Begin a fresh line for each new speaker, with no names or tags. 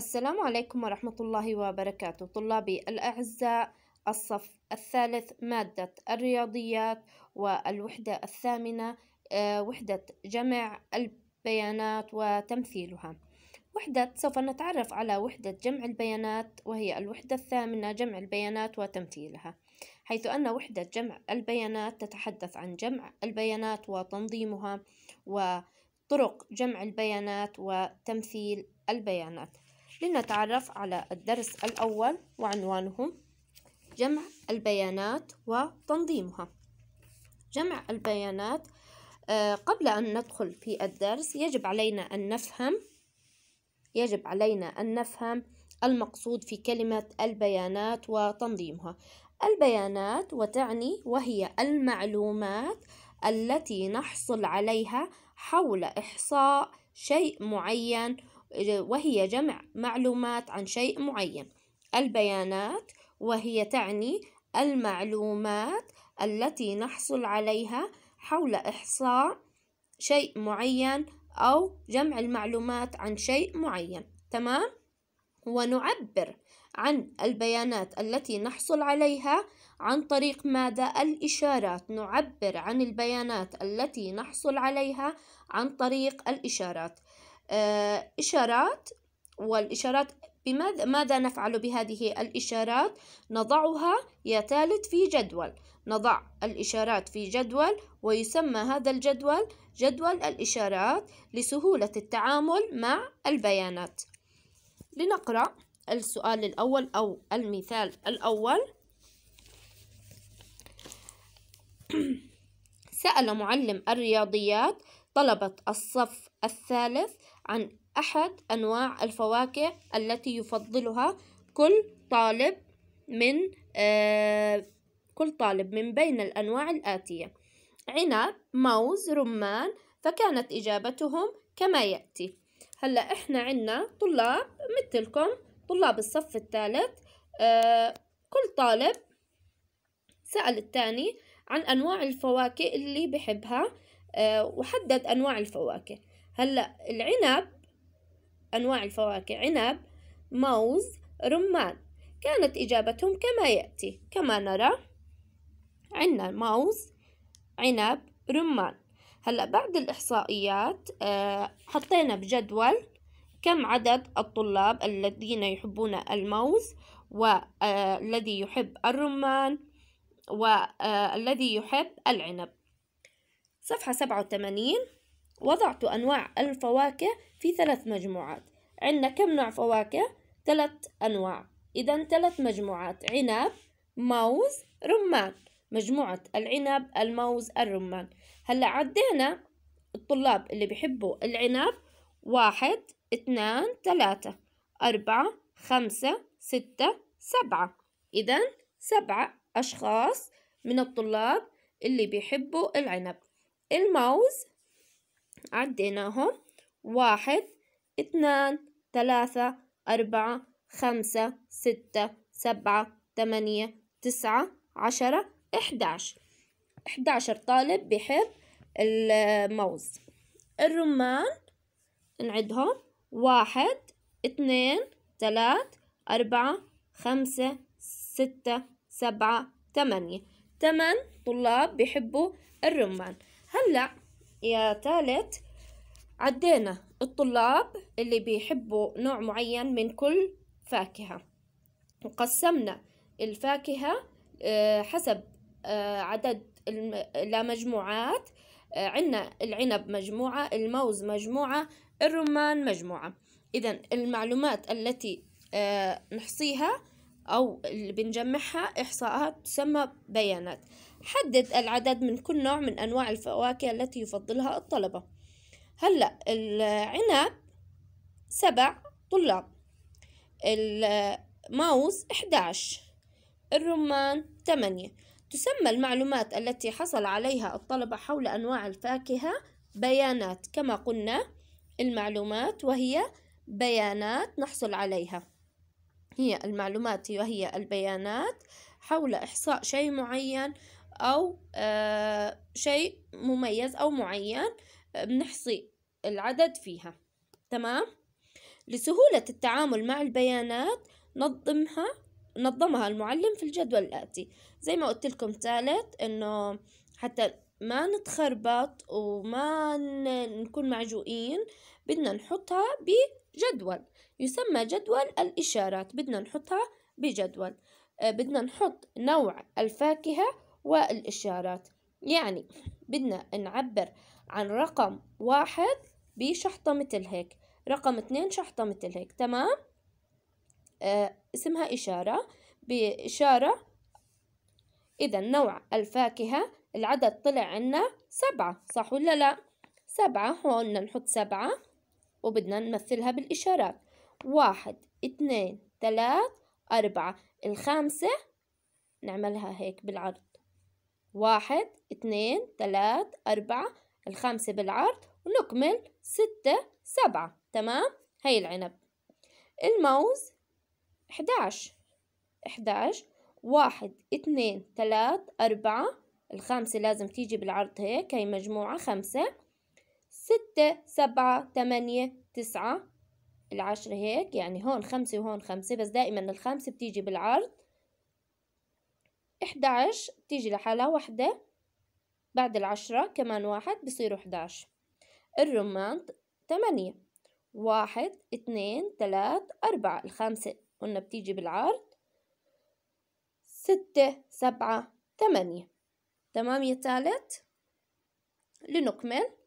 السلام عليكم ورحمة الله وبركاته طلابي الأعزاء الصف الثالث مادة الرياضيات والوحدة الثامنة آه، وحدة جمع البيانات وتمثيلها وحدة سوف نتعرف على وحدة جمع البيانات وهي الوحدة الثامنة جمع البيانات وتمثيلها حيث أن وحدة جمع البيانات تتحدث عن جمع البيانات وتنظيمها وطرق جمع البيانات وتمثيل البيانات لنتعرف على الدرس الأول وعنوانه جمع البيانات وتنظيمها جمع البيانات آه، قبل أن ندخل في الدرس يجب علينا أن نفهم يجب علينا أن نفهم المقصود في كلمة البيانات وتنظيمها البيانات وتعني وهي المعلومات التي نحصل عليها حول إحصاء شيء معين وهي جمع معلومات عن شيء معين البيانات وهي تعني المعلومات التي نحصل عليها حول إحصاء شيء معين أو جمع المعلومات عن شيء معين تمام ونعبر عن البيانات التي نحصل عليها عن طريق ماذا الإشارات نعبر عن البيانات التي نحصل عليها عن طريق الإشارات آه، إشارات والإشارات بماذا ماذا نفعل بهذه الإشارات نضعها يا ثالث في جدول نضع الإشارات في جدول ويسمى هذا الجدول جدول الإشارات لسهولة التعامل مع البيانات لنقرأ السؤال الأول أو المثال الأول سأل معلم الرياضيات طلبة الصف الثالث عن أحد أنواع الفواكه التي يفضلها كل طالب من آه كل طالب من بين الأنواع الآتية عنب موز رمان فكانت إجابتهم كما يأتي هلا إحنا عنا طلاب مثلكم طلاب الصف الثالث آه كل طالب سأل الثاني عن أنواع الفواكه اللي بحبها آه وحدد أنواع الفواكه هلا العنب أنواع الفواكه عنب موز رمان كانت إجابتهم كما يأتي كما نرى عنا موز عنب رمان هلا بعد الإحصائيات آه، حطينا بجدول كم عدد الطلاب الذين يحبون الموز والذي آه، يحب الرمان والذي آه، يحب العنب صفحة سبعة وثمانين وضعت أنواع الفواكه في ثلاث مجموعات عندنا كم نوع فواكه؟ ثلاث أنواع إذا ثلاث مجموعات عنب موز رمان مجموعة العنب الموز الرمان هلا عدينا الطلاب اللي بيحبوا العنب واحد اثنان ثلاثة أربعة خمسة ستة سبعة إذا سبعة أشخاص من الطلاب اللي بيحبوا العنب الموز عديناهم واحد اثنان ثلاثة أربعة خمسة ستة سبعة ثمانية تسعة عشرة إحداش إحداشر طالب بحب الموز الرمان نعدهم واحد اثنين ثلاث أربعة خمسة ستة سبعة ثمانية ثمان طلاب بيحبوا الرمان هلأ يا تالت عدينا الطلاب اللي بيحبوا نوع معين من كل فاكهة وقسمنا الفاكهة آه، حسب آه، عدد لمجموعات آه، عنا العنب مجموعة الموز مجموعة الرمان مجموعة إذا المعلومات التي نحصيها أو اللي بنجمعها إحصاءات تسمى بيانات حدد العدد من كل نوع من أنواع الفواكه التي يفضلها الطلبة هلأ العنب سبع طلاب الموز 11 الرمان 8 تسمى المعلومات التي حصل عليها الطلبة حول أنواع الفاكهة بيانات كما قلنا المعلومات وهي بيانات نحصل عليها هي المعلومات وهي البيانات حول إحصاء شيء معين أو آه، شيء مميز أو معين آه، بنحصي العدد فيها تمام لسهولة التعامل مع البيانات نظمها نظمها المعلم في الجدول الآتي زي ما قلت لكم ثالث إنه حتى ما نتخربط وما نكون معجوقين بدنا نحطها بجدول يسمى جدول الإشارات بدنا نحطها بجدول آه، بدنا نحط نوع الفاكهة والإشارات يعني بدنا نعبر عن رقم واحد بشحطة مثل هيك رقم اتنين شحطة مثل هيك تمام آه اسمها إشارة بإشارة إذا نوع الفاكهة العدد طلع عنا سبعة صح ولا لا سبعة هون بدنا نحط سبعة وبدنا نمثلها بالإشارات واحد اثنين ثلاث أربعة الخامسة نعملها هيك بالعرض واحد اثنين ثلاث أربعة الخامسة بالعرض ونكمل ستة سبعة تمام هاي العنب الموز 11 11 واحد اثنين ثلاث أربعة الخامسة لازم تيجي بالعرض هيك هي مجموعة خمسة ستة سبعة تمانية تسعة العشرة هيك يعني هون خمسة وهون خمسة بس دائما الخامسة بتيجي بالعرض 11 بتيجي لحالها وحدة بعد العشرة كمان واحد بصيروا 11 الرمان تمانية واحد اتنين تلات أربعة الخامسة قلنا بتيجي بالعرض ستة سبعة تمانية تمام يا تالت لنكمل